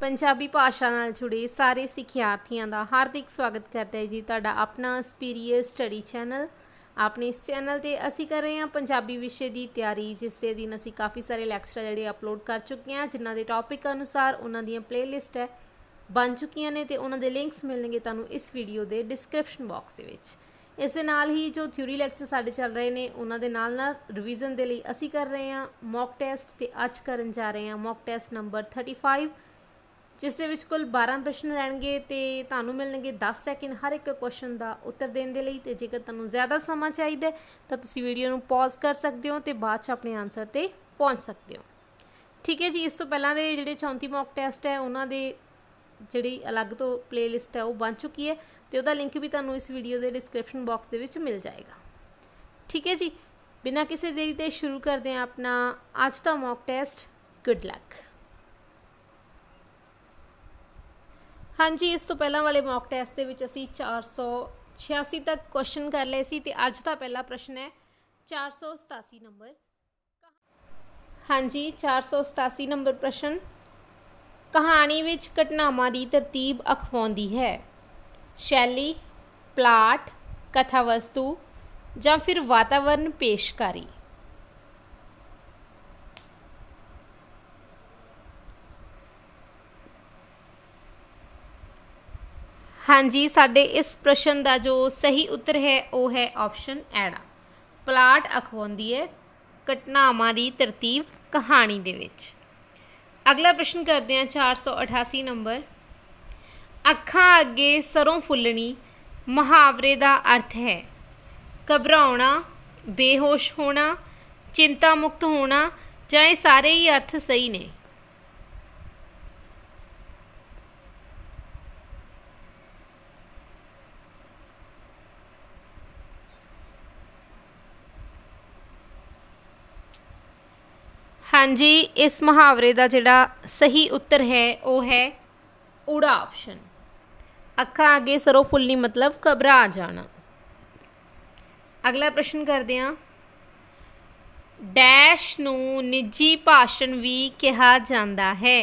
ਪੰਜਾਬੀ ਭਾਸ਼ਾ ਨਾਲ ਜੁੜੇ ਸਾਰੇ ਸਿੱਖਿਆਰਥੀਆਂ ਦਾ ਹਾਰਦਿਕ ਸਵਾਗਤ ਕਰਦੇ ਜੀ ਤੁਹਾਡਾ ਆਪਣਾ ਸਪੀਰੀਅਸ ਸਟੱਡੀ ਚੈਨਲ ਆਪਣੇ ਇਸ ਚੈਨਲ ਤੇ ਅਸੀਂ ਕਰ ਰਹੇ ਹਾਂ ਪੰਜਾਬੀ ਵਿਸ਼ੇ ਦੀ ਤਿਆਰੀ ਜਿਸ ਦੇ ਦਿਨ ਅਸੀਂ ਕਾਫੀ ਸਾਰੇ ਲੈਕਚਰ ਜਿਹੜੇ ਅਪਲੋਡ ਕਰ ਚੁੱਕੇ ਹਾਂ ਜਿਨ੍ਹਾਂ ਦੇ ਟੌਪਿਕ ਅਨੁਸਾਰ ਉਹਨਾਂ ਦੀਆਂ ਪਲੇਲਿਸਟ ਹੈ ਬਣ ਚੁੱਕੀਆਂ ਨੇ ਤੇ ਉਹਨਾਂ ਦੇ ਲਿੰਕਸ ਮਿਲਣਗੇ ਤੁਹਾਨੂੰ ਇਸ ਵੀਡੀਓ ਦੇ ਡਿਸਕ੍ਰਿਪਸ਼ਨ ਬਾਕਸ ਦੇ ਵਿੱਚ ਇਸ ਦੇ ਨਾਲ ਹੀ ਜੋ ਥਿਊਰੀ ਲੈਕਚਰ ਸਾਡੇ ਚੱਲ ਰਹੇ ਨੇ ਉਹਨਾਂ ਦੇ ਨਾਲ ਨਾਲ ਰਿਵੀਜ਼ਨ ਦੇ ਲਈ ਅਸੀਂ ਕਰ ਰਹੇ ਹਾਂ ਮੌਕ ਟੈਸਟ ਤੇ ਅੱਜ ਕਰਨ ਜਾ ਰਹੇ ਹਾਂ ਮੌਕ ਟੈਸਟ ਨੰਬਰ 35 ਜਿਸ ਦੇ ਵਿੱਚ ਕੁੱਲ 12 ਪ੍ਰਸ਼ਨ ਰਹਿਣਗੇ ਤੇ ਤੁਹਾਨੂੰ ਮਿਲਣਗੇ 10 ਸੈਕਿੰਡ ਹਰ ਇੱਕ ਕੁਐਸਚਨ ਦਾ ਉੱਤਰ ਦੇਣ ਦੇ ਲਈ ਤੇ ਜੇਕਰ ਤੁਹਾਨੂੰ ਜ਼ਿਆਦਾ ਸਮਾਂ ਚਾਹੀਦਾ ਤਾਂ ਤੁਸੀਂ ਵੀਡੀਓ ਨੂੰ ਪਾਜ਼ ਕਰ ਸਕਦੇ ਹੋ ਤੇ ਬਾਅਦ 'ਚ ਆਪਣੇ ਆਨਸਰ ਤੇ ਪਹੁੰਚ ਸਕਦੇ ਹੋ ਠੀਕ ਹੈ ਜੀ ਇਸ ਤੋਂ ਪਹਿਲਾਂ ਦੇ ਜਿਹੜੇ 34 ਮੌਕ ਟੈਸਟ ਹੈ ਉਹਨਾਂ ਦੇ ਜਿਹੜੀ ਅਲੱਗ ਤੋਂ ਪਲੇਲਿਸਟ ਹੈ ਉਹ ਬਣ ਚੁੱਕੀ ਹੈ ਤੇ ਉਹਦਾ ਲਿੰਕ ਵੀ ਤੁਹਾਨੂੰ ਇਸ ਵੀਡੀਓ ਦੇ ਡਿਸਕ੍ਰਿਪਸ਼ਨ ਬਾਕਸ ਦੇ ਵਿੱਚ ਮਿਲ ਜਾਏਗਾ ਠੀਕ ਹੈ ਜੀ ਬਿਨਾਂ ਕਿਸੇ ਦੇਰੀ ਤੇ ਸ਼ੁਰੂ ਕਰਦੇ ਹਾਂ ਆਪਣਾ ਅੱਜ ਦਾ ਮੌਕ ਟੈਸਟ ਗੁੱਡ ਲੱਕ ਹਾਂਜੀ ਇਸ ਤੋਂ ਪਹਿਲਾਂ ਵਾਲੇ ਮੌਕ ਟੈਸਟ ਦੇ ਵਿੱਚ ਅਸੀਂ 486 ਤੱਕ ਕੁਐਸਚਨ ਕਰ ਲਏ ਸੀ ਤੇ ਅੱਜ ਦਾ ਪਹਿਲਾ ਪ੍ਰਸ਼ਨ ਹੈ 487 ਨੰਬਰ ਹਾਂਜੀ 487 ਨੰਬਰ ਪ੍ਰਸ਼ਨ ਕਹਾਣੀ ਵਿੱਚ ਘਟਨਾਵਾਂ ਦੀ ਤਰਤੀਬ ਅਖਵਾਉਂਦੀ ਹੈ ਸ਼ੈਲੀ ਪਲਾਟ ਕਥਾ ਵਸਤੂ ਜਾਂ ਫਿਰ ਵਾਤਾਵਰਣ ਪੇਸ਼ਕਾਰੀ ਹਾਂਜੀ ਸਾਡੇ ਇਸ ਪ੍ਰਸ਼ਨ ਦਾ ਜੋ ਸਹੀ ਉੱਤਰ ਹੈ ਉਹ ਹੈ ਆਪਸ਼ਨ ਐੜਾ ਪਲਾਟ ਅਖਵਾਉਂਦੀ ਹੈ ਘਟਨਾਵਾਂ ਦੀ ਤਰਤੀਬ ਕਹਾਣੀ ਦੇ ਵਿੱਚ ਅਗਲਾ ਪ੍ਰਸ਼ਨ ਕਰਦੇ ਹਾਂ 488 ਨੰਬਰ ਅੱਖਾਂ ਅੱਗੇ ਸਰੋਂ ਫੁੱਲਣੀ ਮੁਹਾਵਰੇ ਦਾ ਅਰਥ ਹੈ ਘਬਰਾਉਣਾ ਬੇਹੋਸ਼ ਹੋਣਾ ਚਿੰਤਾ ਮੁਕਤ ਹੋਣਾ ਜਾਂ ਇਹ ਸਾਰੇ ਹੀ ਅਰਥ ਸਹੀ ਨੇ ਹਾਂਜੀ ਇਸ ਮੁਹਾਵਰੇ ਦਾ ਜਿਹੜਾ ਸਹੀ ਉੱਤਰ ਹੈ ਉਹ ਹੈ ਉੜਾ ਆਪਸ਼ਨ ਅੱਖਾਂ ਅੱਗੇ ਸਰੋ ਫੁੱਲੀ ਮਤਲਬ ਘਬਰਾ ਜਾਣਾ ਅਗਲਾ ਪ੍ਰਸ਼ਨ ਕਰਦੇ ਹਾਂ ਡੈਸ਼ ਨੂੰ ਨਿੱਜੀ ਭਾਸ਼ਣ ਵੀ ਕਿਹਾ ਜਾਂਦਾ ਹੈ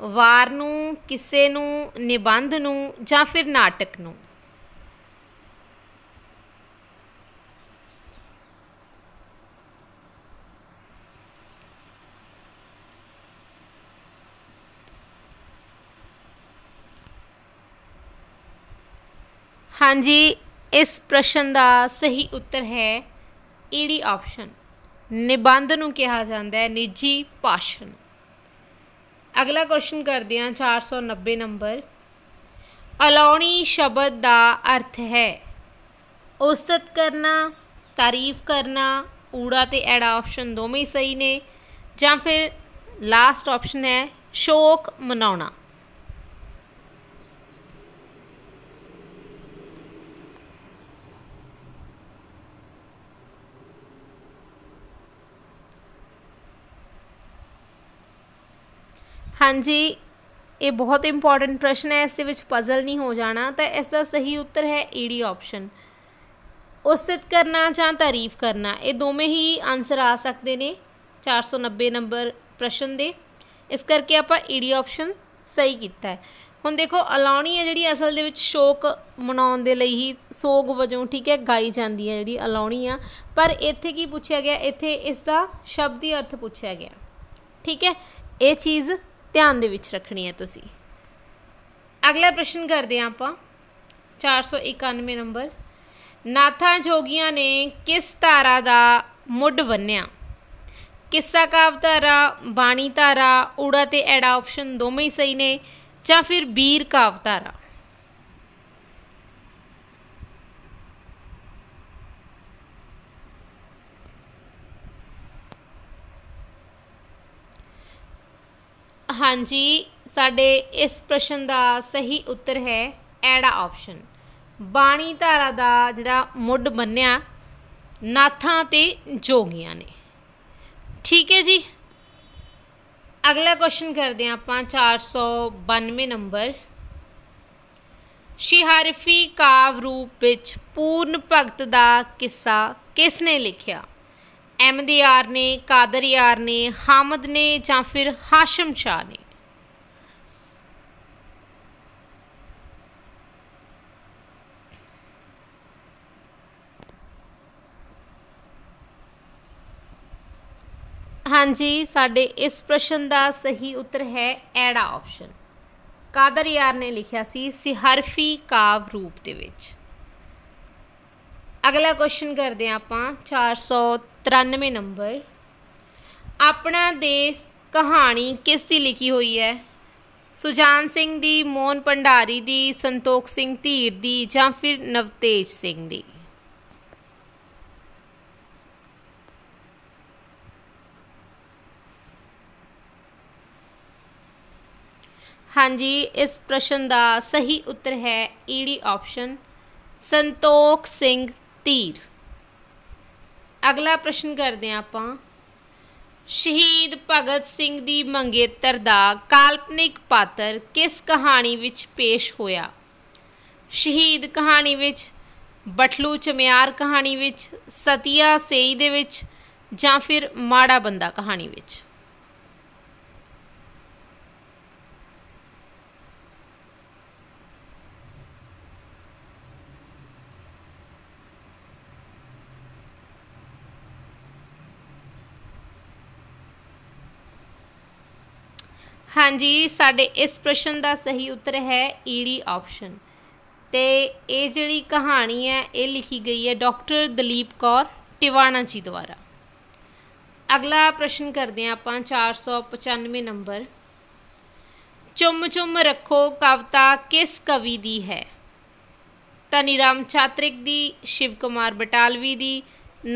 ਵਾਰ ਨੂੰ ਕਿਸੇ ਨੂੰ ਨਿਬੰਧ ਨੂੰ ਜਾਂ ਫਿਰ ਨਾਟਕ ਨੂੰ ਹਾਂਜੀ ਇਸ ਪ੍ਰਸ਼ਨ ਦਾ ਸਹੀ ਉੱਤਰ ਹੈ ਈੜੀ ਆਪਸ਼ਨ ਨਿਬੰਧ ਨੂੰ ਕਿਹਾ ਜਾਂਦਾ ਹੈ ਨਿੱਜੀ ਭਾਸ਼ਣ ਅਗਲਾ ਕੁਐਸਚਨ ਕਰਦੇ ਹਾਂ 490 ਨੰਬਰ ਅਲੌਣੀ ਸ਼ਬਦ ਦਾ ਅਰਥ ਹੈ ਉਸਤਤ ਕਰਨਾ ਤਾਰੀਫ ਕਰਨਾ ਊੜਾ ਤੇ ਐੜਾ ਆਪਸ਼ਨ ਦੋਵੇਂ ਸਹੀ ਨੇ ਜਾਂ ਫਿਰ ਲਾਸਟ ਆਪਸ਼ਨ ਹੈ ਸ਼ੋਕ ਮਨਾਉਣਾ ਹਾਂਜੀ ਇਹ ਬਹੁਤ ਇੰਪੋਰਟੈਂਟ ਪ੍ਰਸ਼ਨ ਹੈ ਇਸ ਦੇ ਵਿੱਚ ਪਜ਼ਲ ਨਹੀਂ ਹੋ ਜਾਣਾ ਤਾਂ ਇਸ ਦਾ ਸਹੀ ਉੱਤਰ ਹੈ ਈਡੀ ਆਪਸ਼ਨ ਉਸਤਿਤ ਕਰਨਾ ਜਾਂ ਤਾਰੀਫ ਕਰਨਾ ਇਹ ਦੋਵੇਂ ਹੀ ਆਨਸਰ ਆ ਸਕਦੇ ਨੇ 490 ਨੰਬਰ ਪ੍ਰਸ਼ਨ ਦੇ ਇਸ ਕਰਕੇ ਆਪਾਂ ਈਡੀ ਆਪਸ਼ਨ ਸਹੀ ਕੀਤਾ ਹੈ ਹੁਣ ਦੇਖੋ ਅਲਾਉਣੀ ਹੈ ਜਿਹੜੀ ਅਸਲ ਦੇ ਵਿੱਚ ਸ਼ੋਕ ਮਨਾਉਣ ਦੇ ਲਈ ਹੀ ਸੋਗ ਵਜੋਂ ਠੀਕ ਹੈ ਗਾਈ ਜਾਂਦੀ ਹੈ ਜਿਹੜੀ ਅਲਾਉਣੀ ਆ ਪਰ ਇੱਥੇ ਕੀ ਪੁੱਛਿਆ ਗਿਆ ਇੱਥੇ ਇਸ ਦਾ ਸ਼ਬਦੀ ਅਰਥ ਪੁੱਛਿਆ ਗਿਆ ਠੀਕ ਹੈ ਇਹ ਚੀਜ਼ ਧਿਆਨ ਦੇ ਵਿੱਚ ਰੱਖਣੀ ਹੈ ਤੁਸੀਂ ਅਗਲਾ ਪ੍ਰਸ਼ਨ ਕਰਦੇ ਹਾਂ ਆਪਾਂ 491 ਨੰਬਰ ਨਾਥਾ ਜੋਗੀਆਂ ਨੇ ਕਿਸ ਧਾਰਾ ਦਾ ਮੁੱਢ ਬੰਨਿਆ ਕਿੱਸਾ ਕਾਵ ਧਾਰਾ ਬਾਣੀ ਧਾਰਾ ਊੜਾ ਤੇ ਐੜਾ ਆਪਸ਼ਨ ਦੋਵੇਂ ਹੀ ਸਹੀ ਨੇ ਜਾਂ ਫਿਰ ਬੀਰ ਕਾਵ ਧਾਰਾ ਹਾਂਜੀ ਸਾਡੇ ਇਸ ਪ੍ਰਸ਼ਨ ਦਾ ਸਹੀ ਉੱਤਰ ਹੈ ਐੜਾ ਆਪਸ਼ਨ ਬਾਣੀ ਧਾਰਾ ਦਾ ਜਿਹੜਾ ਮੁੱਢ ਬੰਨਿਆ ਨਾਥਾਂ ਤੇ ਜੋਗੀਆਂ ਨੇ ਠੀਕ ਹੈ ਜੀ ਅਗਲਾ ਕੁਐਸਚਨ ਕਰਦੇ ਆ ਆਪਾਂ 492 ਨੰਬਰ ਸ਼ਿਹਾਰਫੀ ਕਾਵ ਰੂਪ ਵਿੱਚ ਪੂਰਨ ਭਗਤ ਦਾ ਕਿੱਸਾ ਕਿਸ ਨੇ ਲਿਖਿਆ ਅਹਿਮਦ ਨੇ ਕਾਦਰ ਯਾਰ ਨੇ ਹਾਮਦ ਨੇ ਜਾਂ ਫਿਰ ਹਾਸ਼ਮ ਸ਼ਾਹ ਨੇ ਹਾਂਜੀ ਸਾਡੇ ਇਸ ਪ੍ਰਸ਼ਨ ਦਾ ਸਹੀ ਉੱਤਰ ਹੈ ਐੜਾ ਆਪਸ਼ਨ ਕਾਦਰ ਯਾਰ ਨੇ ਲਿਖਿਆ ਸੀ ਸਿਹਰਫੀ ਕਾਵ ਰੂਪ ਦੇ ਵਿੱਚ ਅਗਲਾ ਕੁਐਸਚਨ ਕਰਦੇ ਆਪਾਂ 400 93 ਨੰਬਰ ਆਪਣਾ ਦੇਸ਼ ਕਹਾਣੀ ਕਿਸ ਦੀ ਲਿਖੀ ਹੋਈ ਹੈ ਸੁਜਾਨ ਸਿੰਘ ਦੀ ਮੋਹਨ ਪੰਡਾਰੀ ਦੀ ਸੰਤੋਖ ਸਿੰਘ ਧੀਰ ਦੀ ਜਾਂ ਫਿਰ ਨਵਤੇਜ ਸਿੰਘ ਦੀ ਹਾਂਜੀ ਇਸ ਪ੍ਰਸ਼ਨ ਦਾ ਸਹੀ ਉੱਤਰ ਹੈ ਈਡੀ ਆਪਸ਼ਨ ਸੰਤੋਖ ਸਿੰਘ ਧੀਰ ਅਗਲਾ ਪ੍ਰਸ਼ਨ ਕਰਦੇ ਆ ਆਪਾਂ ਸ਼ਹੀਦ ਭਗਤ ਸਿੰਘ ਦੀ ਮੰਗੇਤਰ ਦਾ ਕਾਲਪਨਿਕ ਪਾਤਰ ਕਿਸ ਕਹਾਣੀ ਵਿੱਚ ਪੇਸ਼ ਹੋਇਆ ਸ਼ਹੀਦ ਕਹਾਣੀ ਵਿੱਚ ਬਟਲੂ ਚਮਿਆਰ ਕਹਾਣੀ ਵਿੱਚ ਸਤੀਆ ਸੇਈ ਦੇ ਵਿੱਚ ਜਾਂ ਫਿਰ ਮਾੜਾ ਬੰਦਾ ਕਹਾਣੀ ਵਿੱਚ ਹਾਂਜੀ ਸਾਡੇ ਇਸ ਪ੍ਰਸ਼ਨ ਦਾ ਸਹੀ ਉੱਤਰ ਹੈ ਈਡੀ e ਆਪਸ਼ਨ ਤੇ ਇਹ ਜਿਹੜੀ ਕਹਾਣੀ ਹੈ ਇਹ ਲਿਖੀ ਗਈ ਹੈ ਡਾਕਟਰ ਦਲੀਪ ਕੌਰ ਟਿਵਾਣਾ ਜੀ ਦੁਆਰਾ ਅਗਲਾ ਪ੍ਰਸ਼ਨ ਕਰਦੇ ਆ ਆਪਾਂ 495 ਨੰਬਰ ਚੁੰਮ ਚੁੰਮ ਰੱਖੋ ਕਵਤਾ ਕਿਸ ਕਵੀ ਦੀ ਹੈ ਤਨੀ ਛਾਤ੍ਰਿਕ ਦੀ ਸ਼ਿਵ ਕੁਮਾਰ ਬਟਾਲਵੀ ਦੀ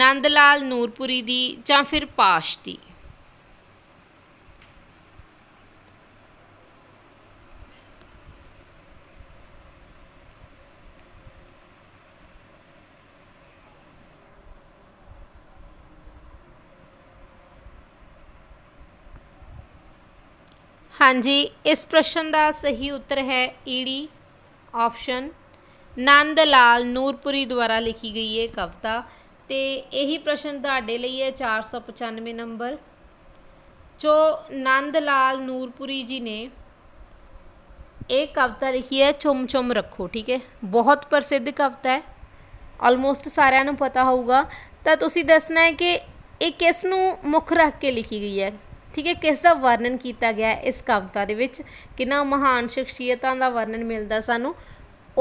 ਨੰਦ ਲਾਲ ਨੂਰਪੁਰੀ ਦੀ ਜਾਂ ਫਿਰ ਪਾਸ਼ ਦੀ ਹਾਂਜੀ ਇਸ ਪ੍ਰਸ਼ਨ ਦਾ ਸਹੀ ਉੱਤਰ ਹੈ ਈੜੀ ਆਪਸ਼ਨ ਨੰਦ ਲਾਲ ਨੂਰਪੁਰੀ ਦੁਆਰਾ ਲਿਖੀ ਗਈ ਹੈ ਕਵਿਤਾ ਤੇ ਇਹੀ ਪ੍ਰਸ਼ਨ ਤੁਹਾਡੇ ਲਈ ਹੈ 495 ਨੰਬਰ ਜੋ ਨੰਦ ਲਾਲ ਨੂਰਪੁਰੀ ਜੀ ਨੇ ਇਹ ਕਵਿਤਾ ਲਿਖੀ ਹੈ ਚੁੰਮ ਚੁੰਮ ਰੱਖੋ ਠੀਕ ਹੈ ਬਹੁਤ ਪ੍ਰਸਿੱਧ ਕਵਿਤਾ ਹੈ ਆਲਮੋਸਟ ਸਾਰਿਆਂ ਨੂੰ ਪਤਾ ਹੋਊਗਾ ਤਾਂ ਤੁਸੀਂ ਦੱਸਣਾ ਹੈ ਕਿ ਇਹ ਕਿਸ ਨੂੰ ਮੁੱਖ ਰੱਖ ਕੇ ਲਿਖੀ ਗਈ ਹੈ ਠੀਕ ਹੈ ਕਿਸ ਦਾ ਵਰਣਨ ਕੀਤਾ ਗਿਆ ਇਸ ਕਵਿਤਾ ਦੇ ਵਿੱਚ ਕਿੰਨਾ ਮਹਾਨ ਸ਼ਖਸੀਅਤਾਂ ਦਾ ਵਰਣਨ ਮਿਲਦਾ ਸਾਨੂੰ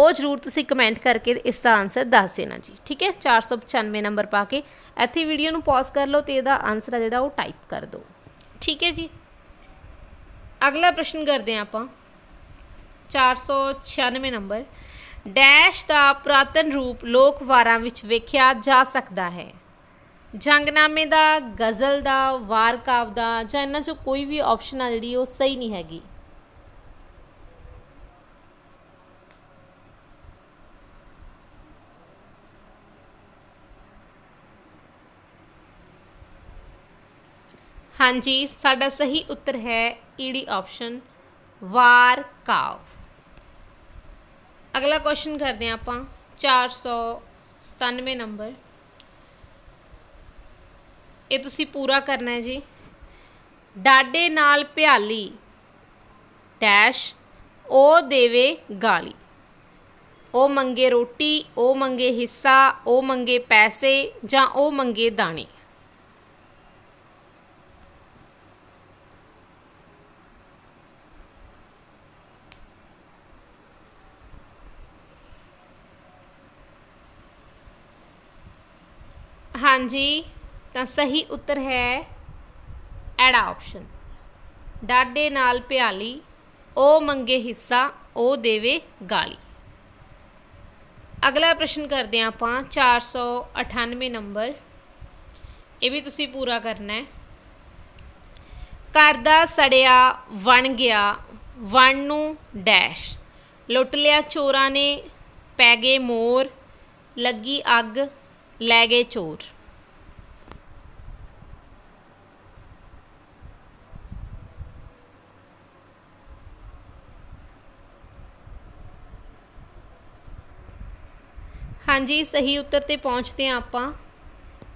ਉਹ ਜਰੂਰ ਤੁਸੀਂ ਕਮੈਂਟ ਕਰਕੇ ਇਸ ਦਾ ਆਨਸਰ ਦੱਸ ਦੇਣਾ ਜੀ ਠੀਕ ਹੈ 495 ਨੰਬਰ ਪਾ ਕੇ ਇੱਥੇ ਵੀਡੀਓ ਨੂੰ ਪੌਜ਼ ਕਰ ਲਓ ਤੇ ਇਹਦਾ ਆਨਸਰ ਆ ਜਿਹੜਾ ਉਹ ਟਾਈਪ ਕਰ ਦਿਓ ਠੀਕ ਹੈ ਜੀ ਅਗਲਾ ਪ੍ਰਸ਼ਨ ਕਰਦੇ ਆ ਆਪਾਂ 496 ਨੰਬਰ ਡੈਸ਼ ਦਾ ਪ੍ਰਾਤਨ ਰੂਪ ਲੋਕ ਵਾਰਾਂ ਵਿੱਚ ਵੇਖਿਆ ਜਾ ਸਕਦਾ ਹੈ ਜੰਗਨਾਮੇ ਦਾ ਗਜ਼ਲ ਦਾ ਵਾਰ ਕਾਵ ਦਾ ਜਾਂ ਇਹਨਾਂ ਚੋਂ ਕੋਈ ਵੀ ਆਪਸ਼ਨ ਆ ਜਿਹੜੀ ਉਹ ਸਹੀ ਨਹੀਂ ਹੈਗੀ ਹਾਂਜੀ ਸਾਡਾ ਸਹੀ ਉੱਤਰ ਹੈ ਈੜੀ ਆਪਸ਼ਨ ਵਾਰ ਕਾਵ ਅਗਲਾ ਕੁਐਸਚਨ ਕਰਦੇ ਆਪਾਂ 497 ਨੰਬਰ ਇਹ ਤੁਸੀਂ ਪੂਰਾ ਕਰਨਾ ਹੈ ਜੀ ਡਾਡੇ ਨਾਲ ਭਿਆਲੀ ਡੈਸ਼ ਉਹ ਦੇਵੇ ਗਾਲੀ ਉਹ ਮੰਗੇ ਰੋਟੀ ਉਹ ਮੰਗੇ ਹਿੱਸਾ ਉਹ ਮੰਗੇ ਪੈਸੇ ਜਾਂ ਉਹ ਮੰਗੇ ਦਾਣੇ ਹਾਂਜੀ ਤਾਂ ਸਹੀ ਉੱਤਰ ਹੈ ਐੜਾ ਆਪਸ਼ਨ ਡਾਡੇ ਨਾਲ ਭਿਆਲੀ ਉਹ ਮੰਗੇ ਹਿੱਸਾ ਉਹ ਦੇਵੇ ਗਾਲੀ ਅਗਲਾ ਪ੍ਰਸ਼ਨ ਕਰਦੇ ਆਂ ਆਪਾਂ 498 ਨੰਬਰ ਇਹ ਵੀ ਤੁਸੀਂ ਪੂਰਾ ਕਰਨਾ ਹੈ ਘਰ ਦਾ ਸੜਿਆ ਵਣ ਗਿਆ ਵਣ ਨੂੰ ਡੈਸ਼ ਲੁੱਟ ਲਿਆ ਚੋਰਾਂ ਨੇ ਪੈ ਗਏ ਮੋਰ ਲੱਗੀ ਅੱਗ ਲੈ ਗਏ ਚੋਰ ਹਾਂਜੀ ਸਹੀ ਉੱਤਰ ਤੇ ਪਹੁੰਚਦੇ ਆ ਆਪਾਂ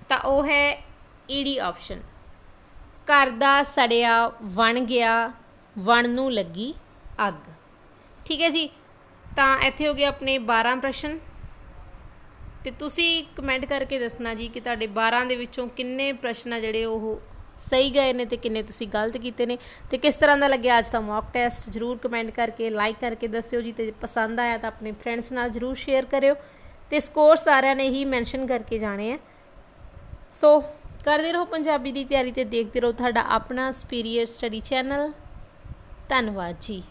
ਤਾਂ ਉਹ ਹੈ ਈਡੀ e ਆਪਸ਼ਨ ਘਰ ਦਾ ਸੜਿਆ ਵਣ ਗਿਆ ਵਣ ਨੂੰ ਲੱਗੀ ਅੱਗ ਠੀਕ ਹੈ ਜੀ ਤਾਂ ਇੱਥੇ ਹੋ ਗਏ ਆਪਣੇ 12 ਪ੍ਰਸ਼ਨ ਤੇ ਤੁਸੀਂ ਕਮੈਂਟ ਕਰਕੇ ਦੱਸਣਾ ਜੀ ਕਿ ਤੁਹਾਡੇ 12 ਦੇ ਵਿੱਚੋਂ ਕਿੰਨੇ ਪ੍ਰਸ਼ਨ ਆ ਜਿਹੜੇ ਉਹ ਸਹੀ ਗਏ ਨੇ ਤੇ ਕਿੰਨੇ ਤੁਸੀਂ ਗਲਤ ਕੀਤੇ ਨੇ ਤੇ ਕਿਸ ਤਰ੍ਹਾਂ ਦਾ ਲੱਗਿਆ ਅੱਜ ਦਾ ਮੌਕ ਟੈਸਟ ਜਰੂਰ ਕਮੈਂਟ ਕਰਕੇ ਲਾਈਕ ਕਰਕੇ ਦੱਸਿਓ ਜੀ ਤੇ ਪਸੰਦ ਆਇਆ ਤਾਂ ਆਪਣੇ ਫਰੈਂਡਸ ਨਾਲ ਜਰੂਰ ਸ਼ੇਅਰ ਕਰਿਓ ਤੇ ਸਕੋਰ ਸਾਰਿਆਂ ਨੇ ਹੀ ਮੈਂਸ਼ਨ ਕਰਕੇ ਜਾਣੇ ਆ ਸੋ ਕਰਦੇ ਰਹੋ ਪੰਜਾਬੀ ਦੀ ਤਿਆਰੀ ਤੇ ਦੇਖਦੇ ਰਹੋ ਤੁਹਾਡਾ ਆਪਣਾ ਸਪੀਰੀਅਰ ਸਟੱਡੀ ਚੈਨਲ ਧੰਨਵਾਦ ਜੀ